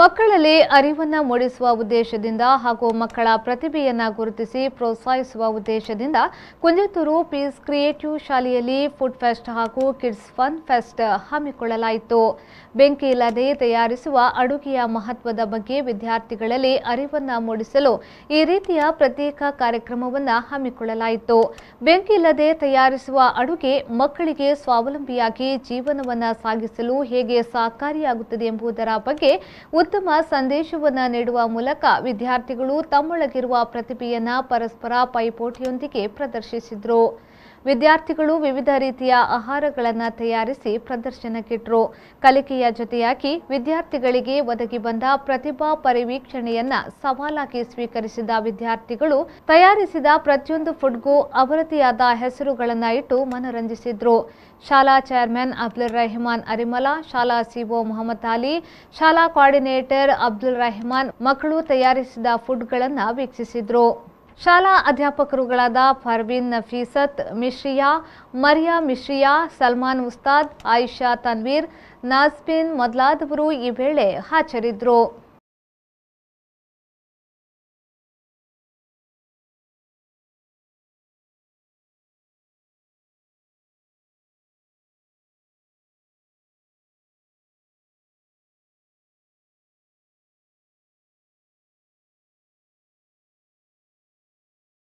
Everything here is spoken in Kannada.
ಮಕ್ಕಳಲ್ಲಿ ಅರಿವನ್ನು ಮೂಡಿಸುವ ಉದ್ದೇಶದಿಂದ ಹಾಗೂ ಮಕ್ಕಳ ಪ್ರತಿಭೆಯನ್ನು ಗುರುತಿಸಿ ಪ್ರೋತ್ಸಾಹಿಸುವ ಉದ್ದೇಶದಿಂದ ಕುಂಜತ್ತೂರು ಪೀಸ್ ಕ್ರಿಯೇಟಿವ್ ಶಾಲೆಯಲ್ಲಿ ಫುಡ್ ಫೆಸ್ಟ್ ಹಾಗೂ ಕಿಡ್ಸ್ ಫನ್ ಫೆಸ್ಟ್ ಹಮ್ಮಿಕೊಳ್ಳಲಾಯಿತು ಬೆಂಕಿ ಇಲ್ಲದೆ ತಯಾರಿಸುವ ಅಡುಗೆಯ ಮಹತ್ವದ ಬಗ್ಗೆ ವಿದ್ಯಾರ್ಥಿಗಳಲ್ಲಿ ಅರಿವನ್ನು ಮೂಡಿಸಲು ಈ ರೀತಿಯ ಪ್ರತ್ಯೇಕ ಕಾರ್ಯಕ್ರಮವನ್ನು ಹಮ್ಮಿಕೊಳ್ಳಲಾಯಿತು ಬೆಂಕಿ ಇಲ್ಲದೆ ತಯಾರಿಸುವ ಅಡುಗೆ ಮಕ್ಕಳಿಗೆ ಸ್ವಾವಲಂಬಿಯಾಗಿ ಜೀವನವನ್ನು ಸಾಗಿಸಲು ಹೇಗೆ ಸಹಕಾರಿಯಾಗುತ್ತದೆ ಎಂಬುದರ ಬಗ್ಗೆ ಉತ್ತಮ ಸಂದೇಶವನ್ನು ನೀಡುವ ಮೂಲಕ ವಿದ್ಯಾರ್ಥಿಗಳು ತಮ್ಮೊಳಗಿರುವ ಪ್ರತಿಭೆಯನ್ನು ಪರಸ್ಪರ ಪೈಪೋಟಿಯೊಂದಿಗೆ ಪ್ರದರ್ಶಿಸಿದರು ವಿದ್ಯಾರ್ಥಿಗಳು ವಿವಿಧ ರೀತಿಯ ಆಹಾರಗಳನ್ನು ತಯಾರಿಸಿ ಪ್ರದರ್ಶನಕ್ಕಿಟ್ರು ಕಲಿಕೆಯ ಜೊತೆಯಾಗಿ ವಿದ್ಯಾರ್ಥಿಗಳಿಗೆ ಒದಗಿ ಬಂದ ಪ್ರತಿಭಾ ಪರಿವೀಕ್ಷಣೆಯನ್ನ ಸವಾಲಾಗಿ ಸ್ವೀಕರಿಸಿದ ವಿದ್ಯಾರ್ಥಿಗಳು ತಯಾರಿಸಿದ ಪ್ರತಿಯೊಂದು ಫುಡ್ಗೂ ಅವರದಿಯಾದ ಹೆಸರುಗಳನ್ನು ಇಟ್ಟು ಮನರಂಜಿಸಿದ್ರು ಶಾಲಾ ಚೇರ್ಮನ್ ಅಬ್ದುಲ್ ರೆಹಮಾನ್ ಅರಿಮಲಾ ಶಾಲಾ ಸಿಒ ಮೊಹಮ್ಮದ್ ಅಲಿ ಶಾಲಾ ಕೋಆರ್ಡಿನೇಟರ್ ಅಬ್ದುಲ್ ರೆಹಮಾನ್ ಮಕ್ಕಳು ತಯಾರಿಸಿದ ಫುಡ್ಗಳನ್ನು ವೀಕ್ಷಿಸಿದ್ರು ಶಾಲಾ ಅಧ್ಯಾಪಕರುಗಳಾದ ಫರ್ವಿನ್ ನಫೀಸತ್ ಮಿಶ್ರಿಯಾ ಮರಿಯಾ ಮಿಶ್ರಿಯಾ ಸಲ್ಮಾನ್ ಉಸ್ತಾದ್ ಆಯಿಷಾ ತನ್ವೀರ್ ನಾಜ್ಬಿನ್ ಮೊದಲಾದವರು ಈ ವೇಳೆ ಹಾಜರಿದ್ದರು